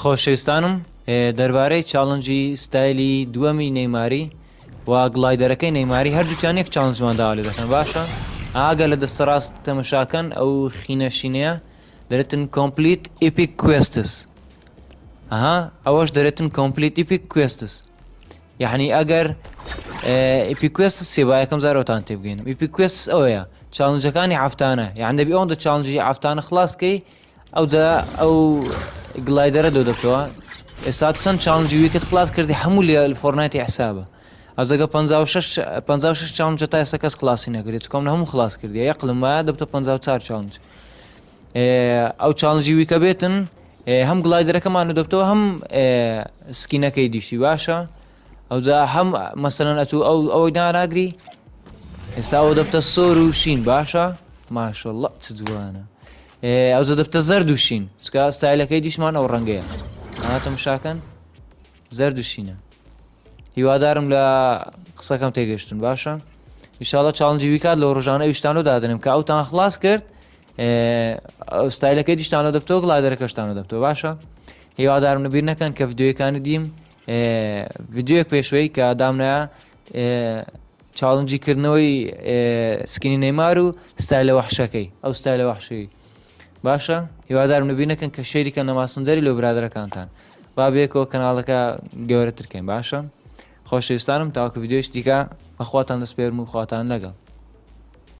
خۆشەویستانم دەربارەی چاڵنجی ستایلی دووەمی نەیماری و گڵایدەرەکەی نەیماری هەردووچانێک چاڵنجماندا لێ دەکەن باشە ئاگە لە دەستە ڕاست تەمەشاکەن ئەو خینەشینەیە دەرێتن کۆمپلیت ئیپیک کوێستس ئەها ئەوەش دەرێتن کۆمپلیت ئیپیک کوێستس یعنی ئەگەر ئیپیکوێست سێبایەکەم زارۆتان تێبگەینم ئیپیکوێست ئەوەیە چاڵنجەکانی هەفتانە یان دەبی ئەوەندە چاڵنجی هەفتانە خلاصکەی ئەو ئەو گلایدەرە دۆ دەکەوە ئێستا چەند چاوەندیویکت کلاس کردی هەموو لە فۆرنایتی حسابە ئازەگە 56 چاوەند تا ئێستا کەس کلاسی نەگرێت کۆم هەموو خلاس کردی یەقلم وایە دەبتە 54 چاوەند ئەو چاوەندیویکە بێتن هەم گلایدەرەکەمان دەبتەوە هەم سکینەکەی دیشی باشە ئەوجا هەم مەسەەن ئەتو ئەو ئەوەی ناراگری ئێستا ئەو دەبتە سۆر و شین باشە ماشۆڵ چ جوانە ئەو زە دەبتە زەر دووشین سکە ستایلەکەی دیشمان ئەو ڕەنگەیە هاتم شاکەن زەر دووشینە هیوادارم لە قسەکەم تێگەشتن باشە ئیشاڵە چاڵنجیویکات لە ڕژانە ویشتان و دادنم کە ئەوتان خلاص کرد ستایلەکەی دیشتانە دەبتۆ لادرەکەشتانە دەبتۆ باشە هیوادارم نبییر نەکەن کە ڤدیوەکانی دیم ڤیددیوەک پێشوەی کە دامنایە چاڵنجیکردنەوەی سکینی نەیمار و ستایلە وەحشەکەی ئەو ستایلە وەحشەی باشە هیوادارم نبینەکەن کە شەریکە نەماسنجەری لە برادەکانتان با بێکەوە کەناڵەکە گەورەترکەین باشە خۆشەویستانم تاواکە یددیوش دیکە بەخواتان دەستپێرم و خواتان لەگەڵ